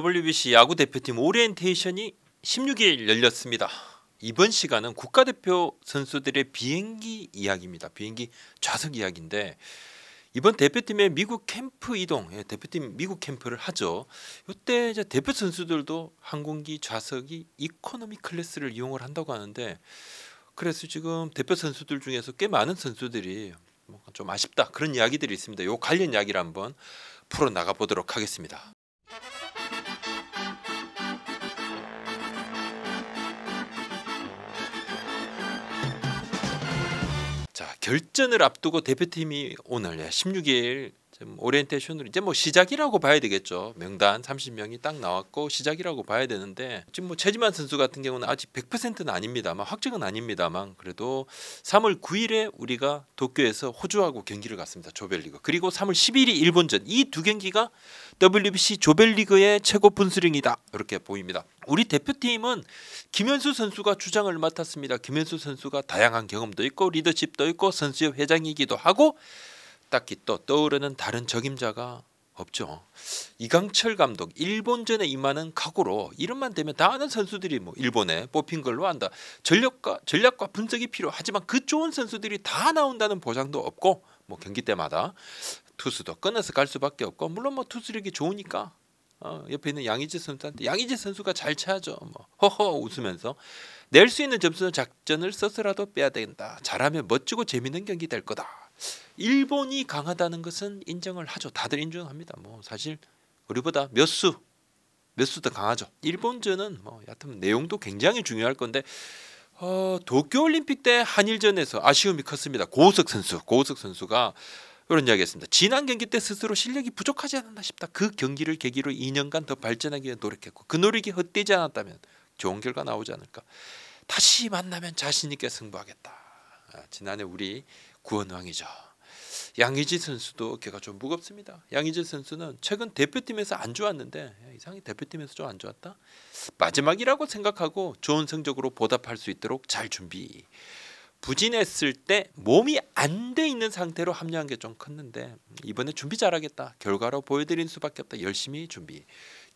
WBC 야구 대표팀 오리엔테이션이 16일 열렸습니다. 이번 시간은 국가대표 선수들의 비행기 이야기입니다. 비행기 좌석 이야기인데 이번 대표팀의 미국 캠프 이동, 예, 대표팀 미국 캠프를 하죠. 이때 이제 대표 선수들도 항공기 좌석이 이코노미 클래스를 이용을 한다고 하는데 그래서 지금 대표 선수들 중에서 꽤 많은 선수들이 좀 아쉽다 그런 이야기들이 있습니다. 요 관련 이야기를 한번 풀어 나가 보도록 하겠습니다. 결전을 앞두고 대표팀이 오늘 16일 예, 오리엔테이션으로 이제 뭐 시작이라고 봐야 되겠죠. 명단 30명이 딱 나왔고 시작이라고 봐야 되는데 지금 뭐 최지만 선수 같은 경우는 아직 100%는 아닙니다만 확정은 아닙니다만 그래도 3월 9일에 우리가 도쿄에서 호주하고 경기를 갔습니다. 조별리그. 그리고 3월 10일이 일본전 이 두 경기가 WBC 조별리그의 최고 분수령이다 이렇게 보입니다. 우리 대표팀은 김현수 선수가 주장을 맡았습니다. 김현수 선수가 다양한 경험도 있고 리더십도 있고 선수협 회장이기도 하고 딱히 또 떠오르는 다른 적임자가 없죠. 이강철 감독 일본전에 임하는 각오로 이름만 되면 다 아는 선수들이 뭐 일본에 뽑힌 걸로 한다. 전력과 전략과 분석이 필요하지만 그 좋은 선수들이 다 나온다는 보장도 없고 뭐 경기 때마다 투수도 끊어서 갈 수밖에 없고 물론 뭐 투수력이 좋으니까 어, 옆에 있는 양의지 선수한테 양의지 선수가 잘 차죠. 뭐 허허 웃으면서 낼 수 있는 점수는 작전을 써서라도 빼야 된다. 잘하면 멋지고 재밌는 경기 될 거다. 일본이 강하다는 것은 인정을 하죠. 다들 인정합니다. 뭐 사실 우리보다 몇 수, 몇 수 더 강하죠. 일본전은 뭐 여하튼 내용도 굉장히 중요할 건데 어, 도쿄올림픽 때 한일전에서 아쉬움이 컸습니다. 고우석 선수, 고우석 선수가 그런 이야기했습니다. 지난 경기 때 스스로 실력이 부족하지 않았나 싶다. 그 경기를 계기로 2년간 더 발전하기 위해 노력했고 그 노력이 헛되지 않았다면 좋은 결과 나오지 않을까. 다시 만나면 자신 있게 승부하겠다. 아, 지난해 우리 구원왕이죠. 양의지 선수도 어깨가 좀 무겁습니다. 양의지 선수는 최근 대표팀에서 안 좋았는데 이상이 대표팀에서 좀 안 좋았다. 마지막이라고 생각하고 좋은 성적으로 보답할 수 있도록 잘 준비. 부진했을 때 몸이 안 돼 있는 상태로 합류한 게 좀 컸는데 음, 이번에 준비 잘하겠다. 결과로 보여드린 수밖에 없다. 열심히 준비.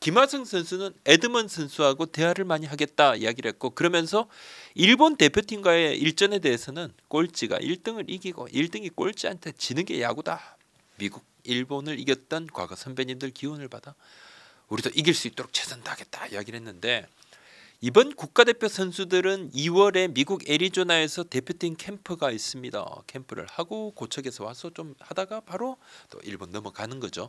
김하승 선수는 에드먼 선수하고 대화를 많이 하겠다 이야기를 했고 그러면서 일본 대표팀과의 일전에 대해서는 꼴찌가 1등을 이기고 1등이 꼴찌한테 지는 게 야구다. 미국 일본을 이겼던 과거 선배님들 기운을 받아 우리도 이길 수 있도록 최선 다하겠다 이야기를 했는데 이번 국가대표 선수들은 2월에 미국 애리조나에서 대표팀 캠프가 있습니다. 캠프를 하고 고척에서 와서 좀 하다가 바로 또 일본 넘어가는 거죠.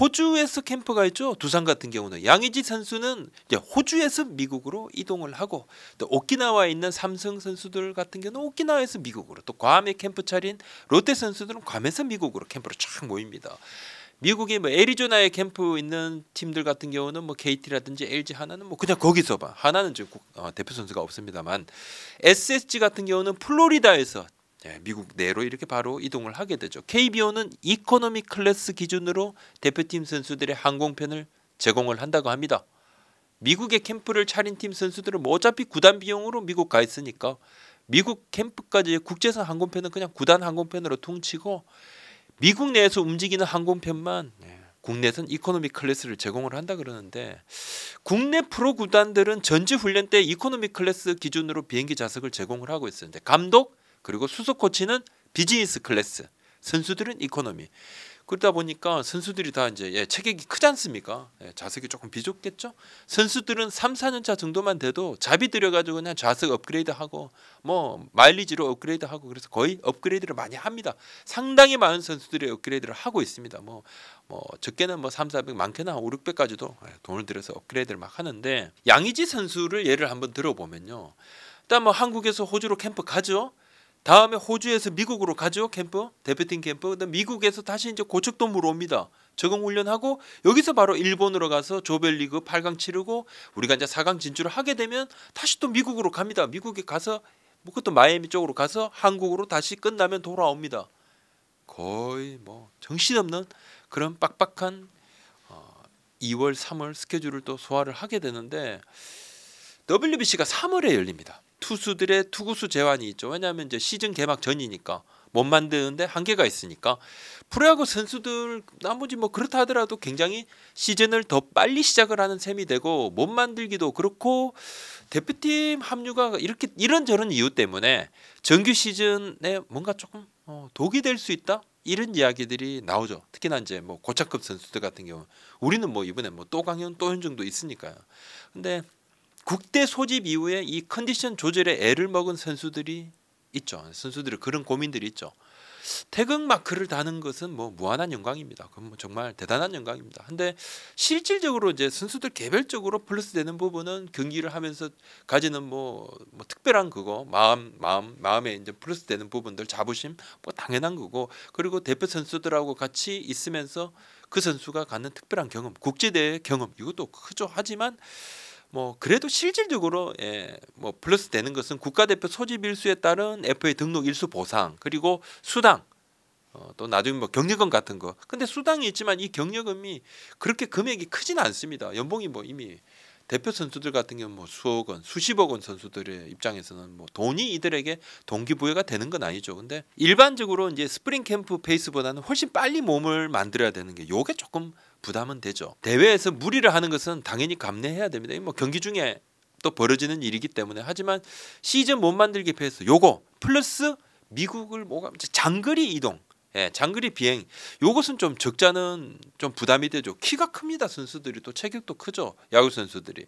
호주에서 캠프가 있죠. 두산 같은 경우는 양의지 선수는 호주에서 미국으로 이동을 하고 또 오키나와에 있는 삼성 선수들 같은 경우는 오키나와에서 미국으로 또 괌에 캠프 차린 롯데 선수들은 괌에서 미국으로 캠프로 쫙 모입니다. 미국의 뭐 애리조나에 캠프 있는 팀들 같은 경우는 뭐 KT라든지 LG 하나는 뭐 그냥 거기서 봐. 하나는 지금 어, 대표 선수가 없습니다만 SSG 같은 경우는 플로리다에서 예, 미국 내로 이렇게 바로 이동을 하게 되죠. KBO는 이코노미 클래스 기준으로 대표팀 선수들의 항공편을 제공을 한다고 합니다. 미국의 캠프를 차린 팀 선수들은 뭐 어차피 구단 비용으로 미국 가 있으니까 미국 캠프까지 국제선 항공편은 그냥 구단 항공편으로 통치고 미국 내에서 움직이는 항공편만 네, 국내선 이코노미 클래스를 제공을 한다 그러는데 국내 프로 구단들은 전지 훈련 때 이코노미 클래스 기준으로 비행기 좌석을 제공을 하고 있었는데 감독 그리고 수석 코치는 비즈니스 클래스 선수들은 이코노미 그러다 보니까 선수들이 다 이제 예, 체격이 크지 않습니까? 예, 좌석이 조금 비좁겠죠. 선수들은 3, 4년차 정도만 돼도 잡이 들여가지고 그냥 좌석 업그레이드하고 뭐 마일리지로 업그레이드하고 그래서 거의 업그레이드를 많이 합니다. 상당히 많은 선수들이 업그레이드를 하고 있습니다. 뭐뭐 뭐 적게는 뭐 3, 400, 많게는 한 5, 600까지도 돈을 들여서 업그레이드를 막 하는데 양의지 선수를 예를 한번 들어보면요. 일단 뭐 한국에서 호주로 캠프 가죠. 다음에 호주에서 미국으로 가죠 캠프 대표팀 캠프 그다음 미국에서 다시 이제 고척돔으로 옵니다 적응 훈련하고 여기서 바로 일본으로 가서 조별리그 8강 치르고 우리가 이제 4강 진출을 하게 되면 다시 또 미국으로 갑니다 미국에 가서 뭐 그것도 마이애미 쪽으로 가서 한국으로 다시 끝나면 돌아옵니다 거의 뭐 정신없는 그런 빡빡한 2월 어, 3월 스케줄을 또 소화를 하게 되는데 WBC가 3월에 열립니다 투수들의 투구수 제한이 있죠. 왜냐하면 이제 시즌 개막 전이니까 못 만드는데 한계가 있으니까 프로야구 선수들 나머지 뭐 그렇다 하더라도 굉장히 시즌을 더 빨리 시작을 하는 셈이 되고 못 만들기도 그렇고 대표팀 합류가 이렇게 이런저런 이유 때문에 정규 시즌에 뭔가 조금 어, 독이 될 수 있다 이런 이야기들이 나오죠. 특히나 이제 뭐 고차급 선수들 같은 경우 우리는 뭐 이번에 뭐 또 강현 또 현중도 있으니까요. 근데 국대 소집 이후에 이 컨디션 조절에 애를 먹은 선수들이 있죠. 선수들의 그런 고민들이 있죠. 태극 마크를 다는 것은 뭐 무한한 영광입니다. 그건 뭐 정말 대단한 영광입니다. 근데 실질적으로 이제 선수들 개별적으로 플러스 되는 부분은 경기를 하면서 가지는 뭐, 뭐 특별한 그거 마음 마음 마음에 이제 플러스 되는 부분들 자부심 뭐 당연한 거고 그리고 대표 선수들하고 같이 있으면서 그 선수가 갖는 특별한 경험 국제대회 경험 이것도 크죠. 하지만 뭐 그래도 실질적으로 예, 뭐 플러스 되는 것은 국가대표 소집 일수에 따른 FA 등록 일수 보상 그리고 수당 어, 또 나중에 뭐 경력금 같은 거 근데 수당이 있지만 이 경력금이 그렇게 금액이 크진 않습니다 연봉이 뭐 이미 대표 선수들 같은 경우 뭐 수억 원 수십억 원 선수들의 입장에서는 뭐 돈이 이들에게 동기부여가 되는 건 아니죠 근데 일반적으로 이제 스프링 캠프 페이스보다는 훨씬 빨리 몸을 만들어야 되는 게 요게 조금 부담은 되죠. 대회에서 무리를 하는 것은 당연히 감내해야 됩니다. 뭐 경기 중에 또 벌어지는 일이기 때문에 하지만 시즌 못 만들기 위해서 요거 플러스 미국을 뭐가 장거리 이동 예, 장거리 비행 요것은 좀 적자는 좀 부담이 되죠. 키가 큽니다 선수들이 또 체격도 크죠 야구 선수들이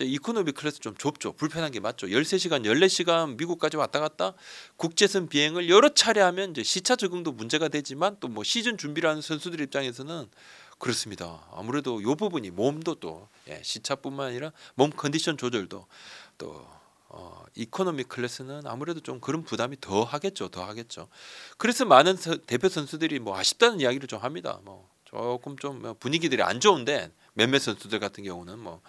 이코노미 클래스 좀 좁죠 불편한 게 맞죠. 열세 시간 열네 시간 미국까지 왔다 갔다 국제선 비행을 여러 차례 하면 이제 시차 적응도 문제가 되지만 또 뭐 시즌 준비하는 선수들 입장에서는 그렇습니다. 아무래도 요 부분이 몸도 또 예, 시차뿐만 아니라 몸 컨디션 조절도 또 어, 이코노미 클래스는 아무래도 좀 그런 부담이 더 하겠죠, 더 하겠죠. 그래서 많은 서, 대표 선수들이 뭐 아쉽다는 이야기를 좀 합니다. 뭐 조금 좀 뭐 분위기들이 안 좋은데 몇몇 선수들 같은 경우는 뭐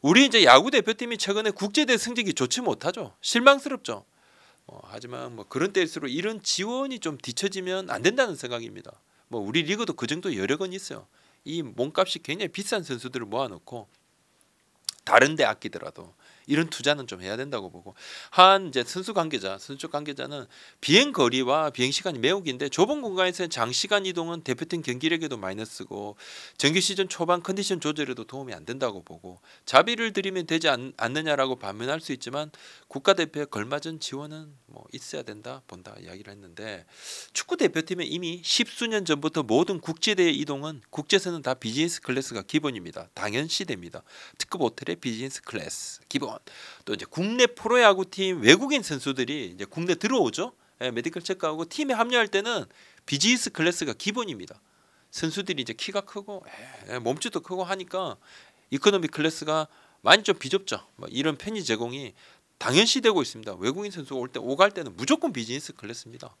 우리 이제 야구 대표팀이 최근에 국제대 승적이 좋지 못하죠. 실망스럽죠. 어, 하지만 뭐 그런 때일수록 이런 지원이 좀 뒤처지면 안 된다는 생각입니다. 뭐 우리 리그도 그 정도 여력은 있어요. 이 몸값이 굉장히 비싼 선수들을 모아놓고 다른데 아끼더라도 이런 투자는 좀 해야 된다고 보고 한 이제 선수 관계자, 선수 관계자는 비행 거리와 비행 시간이 매우 긴데 좁은 공간에서의 장시간 이동은 대표팀 경기력에도 마이너스고 정규 시즌 초반 컨디션 조절에도 도움이 안 된다고 보고 자비를 드리면 되지 않, 느냐라고 반면할 수 있지만 국가대표에 걸맞은 지원은 뭐 있어야 된다 본다 이야기를 했는데 축구 대표팀에 이미 십수년 전부터 모든 국제대회 이동은 국제선은 다 비즈니스 클래스가 기본입니다. 당연시됩니다. 특급 호텔의 비즈니스 클래스 기본. 것, 또 이제 국내 프로야구팀 외국인 선수들이 이제 국내 들어오죠. 예, 메디컬 체크하고 팀에 합류할 때는 비즈니스 클래스가 기본입니다. 선수들이 이제 키가 크고 예, 예 몸집도 크고 하니까 이코노미 클래스가 많이 좀 비좁죠. 뭐 이런 편의 제공이 당연시되고 있습니다. 외국인 선수 올때 오갈 때는 무조건 비즈니스 클래스입니다.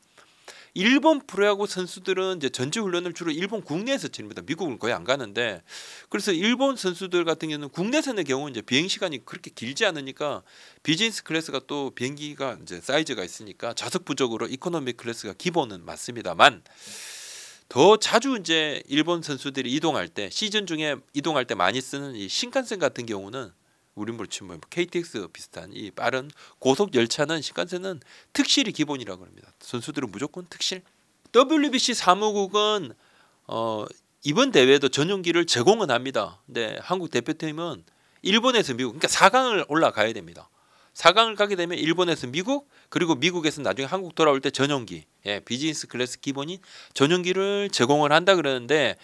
일본 프로야구 선수들은 이제 전지 훈련을 주로 일본 국내에서 치릅니다. 미국은 거의 안 가는데 그래서 일본 선수들 같은 경우는 국내선의 경우 이제 비행 시간이 그렇게 길지 않으니까 비즈니스 클래스가 또 비행기가 이제 사이즈가 있으니까 좌석 부족으로 이코노미 클래스가 기본은 맞습니다만 더 자주 이제 일본 선수들이 이동할 때 시즌 중에 이동할 때 많이 쓰는 이 신칸센 같은 경우는 우린 그렇지 뭐 KTX 비슷한 이 빠른 고속 열차는 신칸센은 특실이 기본이라고 합니다. 선수들은 무조건 특실. WBC 사무국은 어 이번 대회도 전용기를 제공은 합니다. 근데 한국 대표팀은 일본에서 미국 그러니까 4강을 올라가야 됩니다. 4강을 가게 되면 일본에서 미국 그리고 미국에서 나중에 한국 돌아올 때 전용기 예, 비즈니스 클래스 기본인 전용기를 제공을 한다 그러는데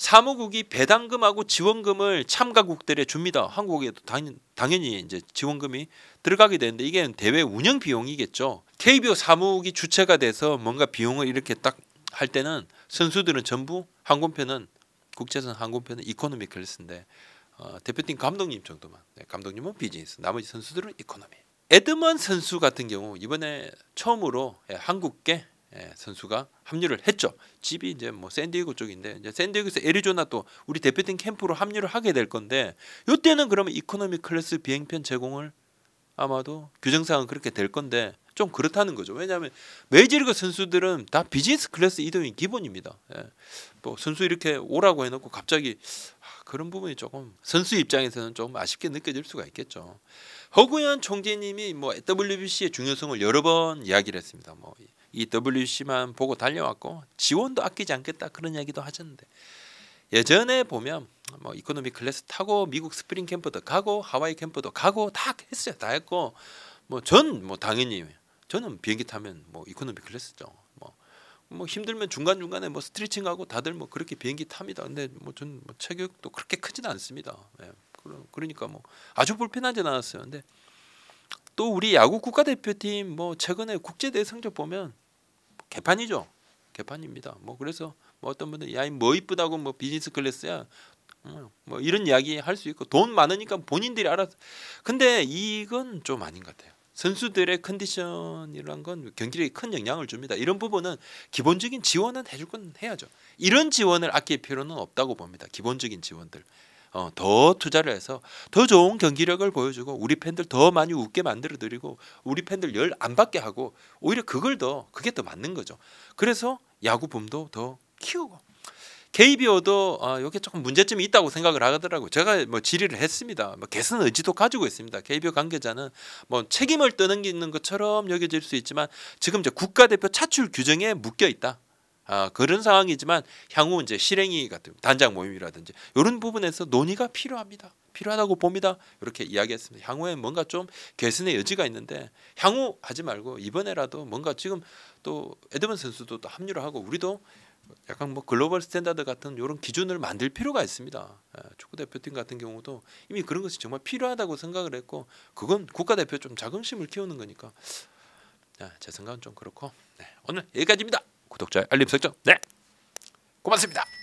사무국이 배당금하고 지원금을 참가국들에 줍니다. 한국에도 당, 당연히 이제 지원금이 들어가게 되는데 이게 대회 운영 비용이겠죠. KBO 사무국이 주체가 돼서 뭔가 비용을 이렇게 딱 할 때는 선수들은 전부 항공편은 국제선 항공편은 이코노미 클래스인데 어, 대표팀 감독님 정도만 네, 감독님은 비즈니스 나머지 선수들은 이코노미 에드먼 선수 같은 경우 이번에 처음으로 예, 한국계 예, 선수가 합류를 했죠. 집이 이제 뭐 샌디에고 쪽인데 이제 샌디에고에서 애리조나 또 우리 대표팀 캠프로 합류를 하게 될 건데 이때는 그러면 이코노미 클래스 비행편 제공을 아마도 규정상은 그렇게 될 건데 좀 그렇다는 거죠. 왜냐하면 메이저리그 선수들은 다 비즈니스 클래스 이동이 기본입니다. 예. 뭐 선수 이렇게 오라고 해놓고 갑자기 아, 그런 부분이 조금 선수 입장에서는 조금 아쉽게 느껴질 수가 있겠죠. 허구현 총재님이 뭐 WBC의 중요성을 여러 번 이야기를 했습니다. 뭐이 WC만 보고 달려왔고 지원도 아끼지 않겠다 그런 이야기도 하셨는데 예전에 보면 뭐 이코노미 클래스 타고 미국 스프링 캠프도 가고 하와이 캠프도 가고 다 했어요 다 했고 뭐 전뭐 뭐 당연히 저는 비행기 타면 뭐 이코노미 클래스죠 뭐뭐 뭐 힘들면 중간 중간에 뭐 스트레칭하고 다들 뭐 그렇게 비행기 탑니다 근데 뭐 전 뭐 체격도 그렇게 크진 않습니다 예. 그러니까 뭐 아주 불편하진 않았어요 근데 또 우리 야구 국가대표팀 뭐 최근에 국제대회 성적 보면 개판이죠. 개판입니다. 뭐 그래서 뭐 어떤 분들 야뭐 이쁘다고 뭐 비즈니스 클래스야 뭐 이런 이야기 할 수 있고 돈 많으니까 본인들이 알아서 근데 이건 좀 아닌 것 같아요. 선수들의 컨디션이란 건경기력이큰 영향을 줍니다. 이런 부분은 기본적인 지원은 해줄 건 해야죠. 이런 지원을 아낄 필요는 없다고 봅니다. 기본적인 지원들 어, 더 투자를 해서 더 좋은 경기력을 보여주고 우리 팬들 더 많이 웃게 만들어 드리고 우리 팬들 열 안 받게 하고 오히려 그걸 더 그게 더 맞는 거죠. 그래서 야구붐도 더 키우고 KBO도 어, 렇게 조금 문제점이 있다고 생각을 하더라고요. 제가 뭐 질의를 했습니다. 뭐 개선 의지도 가지고 있습니다. KBO 관계자는 뭐 책임을 떠넘기는 것처럼 여겨질 수 있지만 지금 이제 국가대표 차출 규정에 묶여 있다. 아, 그런 상황이지만 향후 이제 실행이 같은 단장 모임이라든지 이런 부분에서 논의가 필요합니다. 필요하다고 봅니다. 이렇게 이야기했습니다. 향후에 뭔가 좀 개선의 여지가 있는데 향후 하지 말고 이번에라도 뭔가 지금 또 에드먼 선수도 또 합류를 하고 우리도 약간 뭐 글로벌 스탠다드 같은 이런 기준을 만들 필요가 있습니다. 아, 축구 대표팀 같은 경우도 이미 그런 것이 정말 필요하다고 생각을 했고 그건 국가 대표 좀 자긍심을 키우는 거니까 아, 제 생각은 좀 그렇고 네, 오늘 여기까지입니다. 구독자 알림 설정. 네. 고맙습니다.